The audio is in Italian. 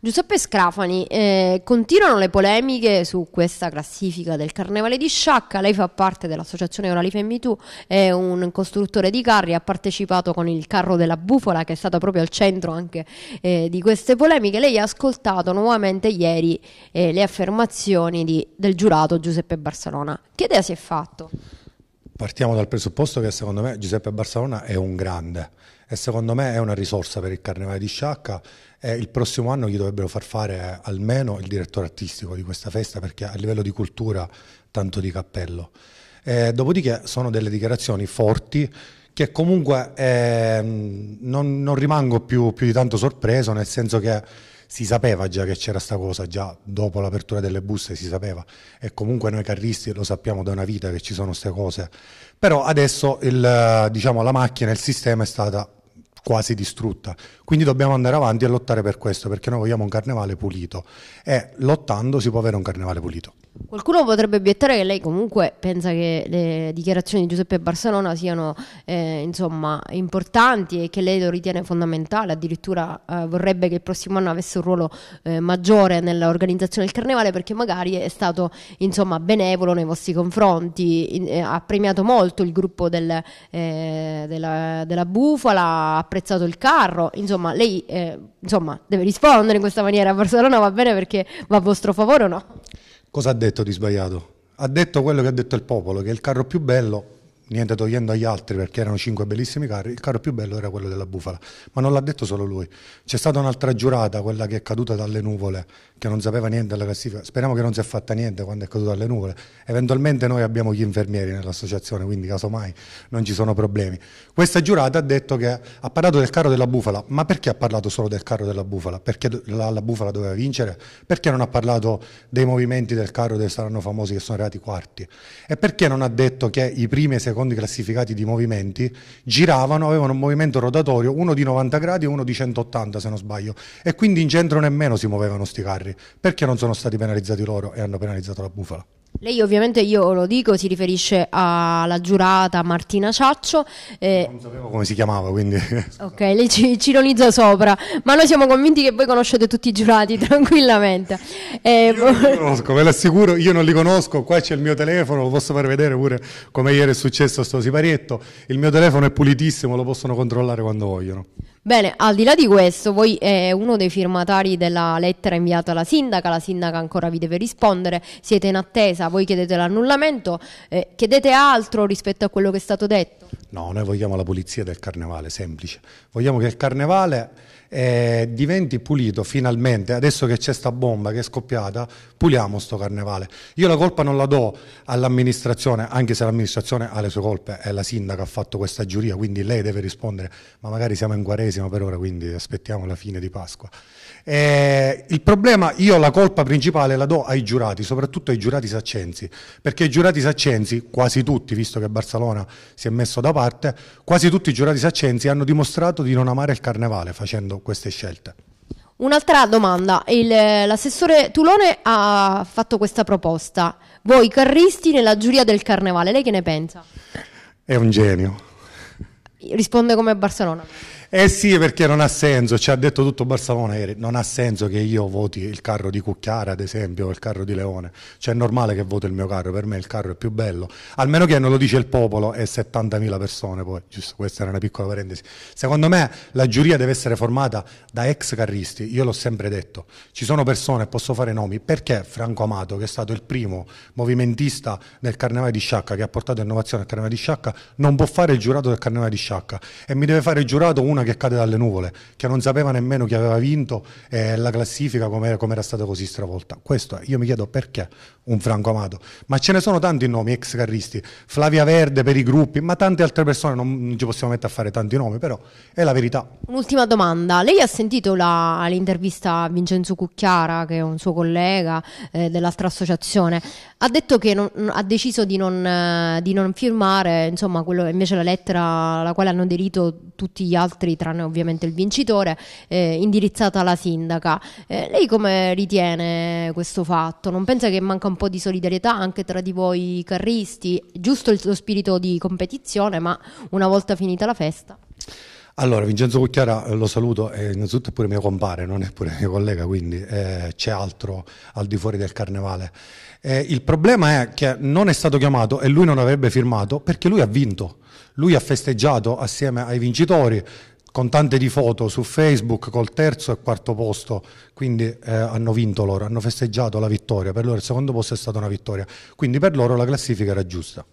Giuseppe Scrafani, eh, continuano le polemiche su questa classifica del Carnevale di Sciacca, lei fa parte dell'associazione Orali Femmitu, è un costruttore di carri, ha partecipato con il carro della bufola che è stato proprio al centro anche eh, di queste polemiche, lei ha ascoltato nuovamente ieri eh, le affermazioni di, del giurato Giuseppe Barcelona, che idea si è fatto? Partiamo dal presupposto che secondo me Giuseppe Barcelona è un grande, e secondo me è una risorsa per il Carnevale di Sciacca e il prossimo anno gli dovrebbero far fare almeno il direttore artistico di questa festa perché a livello di cultura tanto di cappello. E dopodiché sono delle dichiarazioni forti che comunque eh, non, non, rimango più, più di tanto sorpreso nel senso che si sapeva già che c'era sta cosa, già dopo l'apertura delle buste si sapeva e comunque noi carristi lo sappiamo da una vita che ci sono queste cose, però adesso il, diciamo, la macchina, il sistema è stata quasi distrutta. Quindi dobbiamo andare avanti e lottare per questo, perché noi vogliamo un carnevale pulito e lottando si può avere un carnevale pulito. Qualcuno potrebbe obiettare che lei comunque pensa che le dichiarazioni di Giuseppe Barcellona siano eh, insomma, importanti e che lei lo ritiene fondamentale, addirittura eh, vorrebbe che il prossimo anno avesse un ruolo eh, maggiore nell'organizzazione del carnevale perché magari è stato insomma, benevolo nei vostri confronti, in, eh, ha premiato molto il gruppo del, eh, della, della Bufala, ha apprezzato il carro, insomma lei eh, insomma, deve rispondere in questa maniera, Barcellona va bene perché va a vostro favore o no? Cosa ha detto di sbagliato? Ha detto quello che ha detto il popolo, che è il carro più bello niente togliendo agli altri perché erano cinque bellissimi carri, il carro più bello era quello della Bufala, ma non l'ha detto solo lui, c'è stata un'altra giurata, quella che è caduta dalle nuvole, che non sapeva niente della classifica, speriamo che non sia fatta niente quando è caduta dalle nuvole, eventualmente noi abbiamo gli infermieri nell'associazione, quindi casomai non ci sono problemi. Questa giurata ha detto che ha parlato del carro della Bufala, ma perché ha parlato solo del carro della Bufala? Perché la, la Bufala doveva vincere? Perché non ha parlato dei movimenti del carro che saranno famosi che sono arrivati quarti? E perché non ha detto che i primi e i secondi secondi classificati di movimenti, giravano, avevano un movimento rotatorio, uno di 90 gradi e uno di 180 se non sbaglio, e quindi in centro nemmeno si muovevano sti carri, perché non sono stati penalizzati loro e hanno penalizzato la bufala. Lei ovviamente, io lo dico, si riferisce alla giurata Martina Ciaccio. Eh... Non sapevo come si chiamava, quindi... Ok, lei ci, ci ironizza sopra, ma noi siamo convinti che voi conoscete tutti i giurati, tranquillamente. Eh... Io non li conosco, ve l'assicuro, io non li conosco, qua c'è il mio telefono, lo posso far vedere pure come ieri è successo a sto siparietto. Il mio telefono è pulitissimo, lo possono controllare quando vogliono. Bene, al di là di questo, voi è eh, uno dei firmatari della lettera inviata alla sindaca, la sindaca ancora vi deve rispondere, siete in attesa, voi chiedete l'annullamento, eh, chiedete altro rispetto a quello che è stato detto? No, noi vogliamo la pulizia del carnevale, semplice. Vogliamo che il carnevale eh, diventi pulito finalmente, adesso che c'è sta bomba che è scoppiata, puliamo sto carnevale. Io la colpa non la do all'amministrazione, anche se l'amministrazione ha le sue colpe, è la sindaca che ha fatto questa giuria, quindi lei deve rispondere, ma magari siamo in quaresima per ora, quindi aspettiamo la fine di Pasqua. Eh, il problema, io la colpa principale la do ai giurati, soprattutto ai giurati saccensi, perché i giurati saccensi, quasi tutti, visto che Barcellona si è messo da parte, quasi tutti i giurati saccensi hanno dimostrato di non amare il carnevale facendo facendo queste scelte. Un'altra domanda, Il, eh, l'assessore Tulone ha fatto questa proposta, voi carristi nella giuria del carnevale, lei che ne pensa? È un genio, risponde come Barcellona. Eh sì, perché non ha senso, ci ha detto tutto Barcellona ieri, non ha senso che io voti il carro di Cucchiara, ad esempio, o il carro di Leone. Cioè è normale che voto il mio carro, per me il carro è più bello. Almeno che non lo dice il popolo e 70.000 persone, poi, giusto, questa era una piccola parentesi. Secondo me la giuria deve essere formata da ex carristi, io l'ho sempre detto. Ci sono persone, posso fare nomi, perché Franco Amato, che è stato il primo movimentista del Carnevale di Sciacca, che ha portato innovazione al Carnevale di Sciacca, non può fare il giurato del Carnevale di Sciacca? sciacca e mi deve fare giurato una che cade dalle nuvole, che non sapeva nemmeno chi aveva vinto e la classifica come era stata così stravolta. Questo è, io mi chiedo perché un Franco Amato, ma ce ne sono tanti nomi, ex carristi, Flavia Verde per i gruppi, ma tante altre persone, non, non ci possiamo mettere a fare tanti nomi, però è la verità. Un'ultima domanda, lei ha sentito la, l'intervista a Vincenzo Cucchiara, che è un suo collega eh, dell'altra associazione, ha detto che non, ha deciso di non, eh, di non firmare insomma, quello, invece la lettera alla quale hanno aderito tutti gli altri, tranne ovviamente il vincitore, eh, indirizzata alla sindaca. Eh, lei come ritiene questo fatto? Non pensa che manca un po' di solidarietà anche tra di voi carristi? Giusto il suo spirito di competizione, ma una volta finita la festa? Allora, Vincenzo Cucchiara eh, lo saluto, eh, innanzitutto è pure mio compare, non è pure mio collega, quindi eh, c'è altro al di fuori del carnevale. Eh, il problema è che non è stato chiamato e lui non avrebbe firmato perché lui ha vinto, lui ha festeggiato assieme ai vincitori con tante di foto su Facebook col terzo e quarto posto, quindi eh, hanno vinto loro, hanno festeggiato la vittoria, per loro il secondo posto è stata una vittoria, quindi per loro la classifica era giusta.